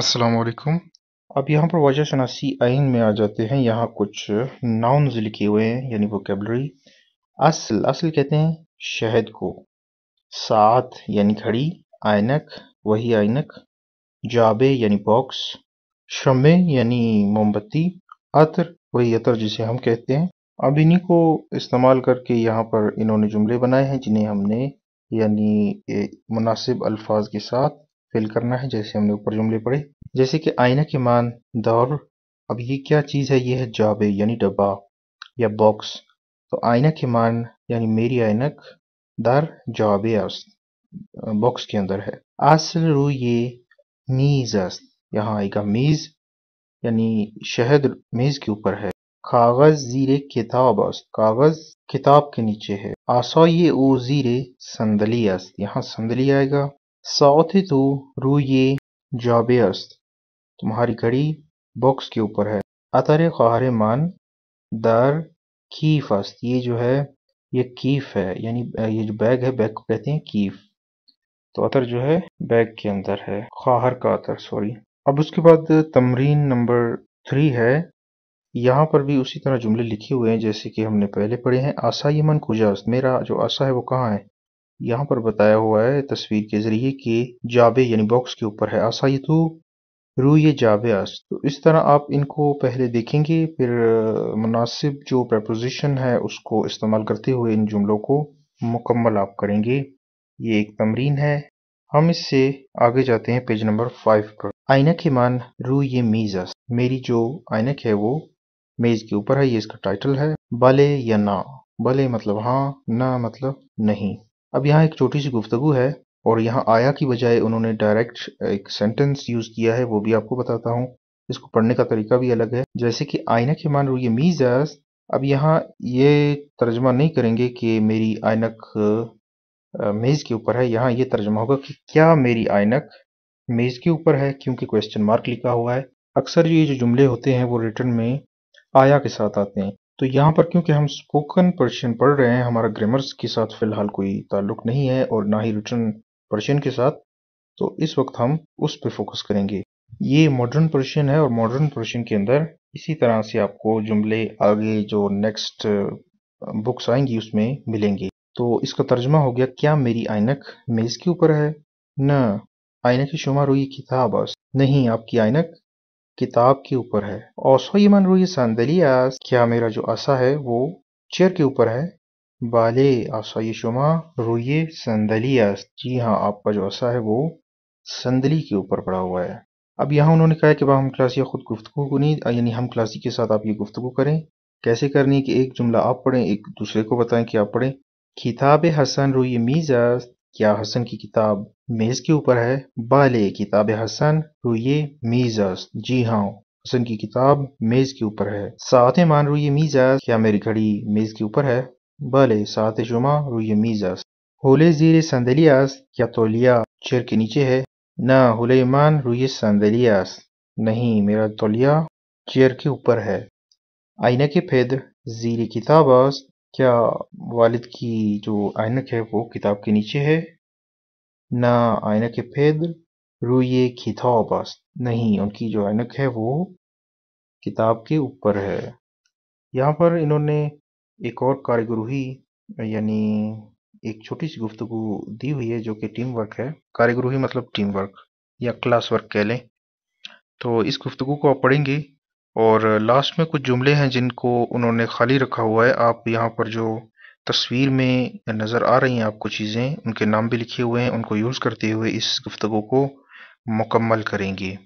असलकुम अब यहाँ पर वजह शनासी आइन में आ जाते हैं यहाँ कुछ नाउन्स लिखे हुए हैं यानी कैबलरी असल असल कहते हैं शहद को साथ यानी घड़ी आयनक वही आयनक जाबे यानी बॉक्स शमे यानी मोमबत्ती अतर वही अतर जिसे हम कहते हैं अब इन्हीं को इस्तेमाल करके यहाँ पर इन्होंने जुमले बनाए हैं जिन्हें हमने यानी मुनासिब अल्फाज के साथ फिल करना है जैसे हमने ऊपर जुमले पढ़े जैसे कि आईना के मान दौर अब ये क्या चीज़ है ये है जाबे यानी डब्बा या बॉक्स तो आईना के मान यानी मेरी आइनक दर जाबे बॉक्स के अंदर है असल रू ये मीज अस्त यहाँ आएगा मीज यानी शहद मेज के ऊपर है कागज जीरे किताब अस्त कागज किताब के नीचे है आसो ये ओ जीरे संदली अस्त यहाँ संदली आएगा साउथ तो रू ये जाबे अस्त तुम्हारी घड़ी बॉक्स के ऊपर है अतर मान दर अस्त ये जो है ये कीफ है यानी ये जो बैग है बैग को कहते हैं कीफ तो अतर जो है बैग के अंदर है खाहर का अतर सॉरी अब उसके बाद तमरीन नंबर थ्री है यहाँ पर भी उसी तरह जुमले लिखे हुए हैं जैसे कि हमने पहले पढ़े हैं आसा यमन खुजा मेरा जो आशा है वो कहाँ है यहाँ पर बताया हुआ है तस्वीर के जरिए कि जाबे यानी बॉक्स के ऊपर है रू ये जाबे आस तो इस तरह आप इनको पहले देखेंगे फिर मुनासिब जो प्रपोजिशन है उसको इस्तेमाल करते हुए इन जुमलों को मुकम्मल आप करेंगे ये एक तमरीन है हम इससे आगे जाते हैं पेज नंबर फाइव पर आइनक मान रू ये आस मेरी जो आइनक है वो मेज के ऊपर है ये इसका टाइटल है भले या ना भले मतलब हाँ ना मतलब नहीं अब यहाँ एक छोटी सी गुफ्तगु है और यहाँ आया की बजाय उन्होंने डायरेक्ट एक सेंटेंस यूज किया है वो भी आपको बताता हूँ इसको पढ़ने का तरीका भी अलग है जैसे कि आईना के मान ये मीजाज अब यहाँ ये तर्जमा नहीं करेंगे कि मेरी आइनक मेज़ के ऊपर है यहाँ ये तर्जमा होगा कि क्या मेरी आइनक मेज़ के ऊपर है क्योंकि क्वेश्चन मार्क लिखा हुआ है अक्सर ये जो जुमले होते हैं वो रिटर्न में आया के साथ आते हैं तो यहाँ पर क्योंकि हम स्पोकन पर्शियन पढ़ रहे हैं हमारा ग्रामर्स के साथ फ़िलहाल कोई ताल्लुक नहीं है और ना ही रिटर्न पर्शियन के साथ तो इस वक्त हम उस पर फोकस करेंगे ये मॉडर्न पर्शियन है और मॉडर्न पर्शियन के अंदर इसी तरह से आपको जुमले आगे जो नेक्स्ट बुक्स आएंगी उसमें मिलेंगे तो इसका तर्जमा हो गया क्या मेरी आइनक मेज़ के ऊपर है न आइनक शुमार हुई किताब नहीं आपकी आइनक किताब के ऊपर है ओसो औसो रुई सांदलिया क्या मेरा जो आशा है वो चेयर के ऊपर है बाले आसाई शुमा रुई संदलियास जी हाँ आपका जो आशा है वो संदली के ऊपर पड़ा हुआ है अब यहाँ उन्होंने कहा कि हम क्लासी खुद गुफ्तु को नहीं यानी हम क्लासी के साथ आप ये गुफ्तु करें कैसे करनी है कि एक जुमला आप पढ़ें एक दूसरे को बताएं कि आप पढ़ें खिताब हसन रुई मीज़ास क्या हसन की किताब मेज के ऊपर है बाले किताब हसन रुये मीजस जी हाँ हसन की किताब मेज के ऊपर है साथ मान रुये मीजस क्या मेरी घड़ी मेज के ऊपर है बाले साथ जुमा रुये मीजस होले जीर संदलियास क्या तोलिया चेयर के नीचे है ना होले मान रुये संदलियास नहीं मेरा तोलिया चेयर के ऊपर है आईना के फेद जीर किताब क्या वालिद की जो आयनक है वो किताब के नीचे है ना ऐनक फेद रूये खिताब नहीं उनकी जो आयनक है वो किताब के ऊपर है यहाँ पर इन्होंने एक और कारीगरुही यानी एक छोटी सी गुफ्तगु दी हुई है जो कि टीम वर्क है कारीगरुही मतलब टीम वर्क या क्लास वर्क कह लें तो इस गुफ्तगु को आप पढ़ेंगे और लास्ट में कुछ जुमले हैं जिनको उन्होंने खाली रखा हुआ है आप यहाँ पर जो तस्वीर में नजर आ रही हैं आपको चीजें उनके नाम भी लिखे हुए हैं उनको यूज करते हुए इस गुफ्तगु को मुकम्मल करेंगे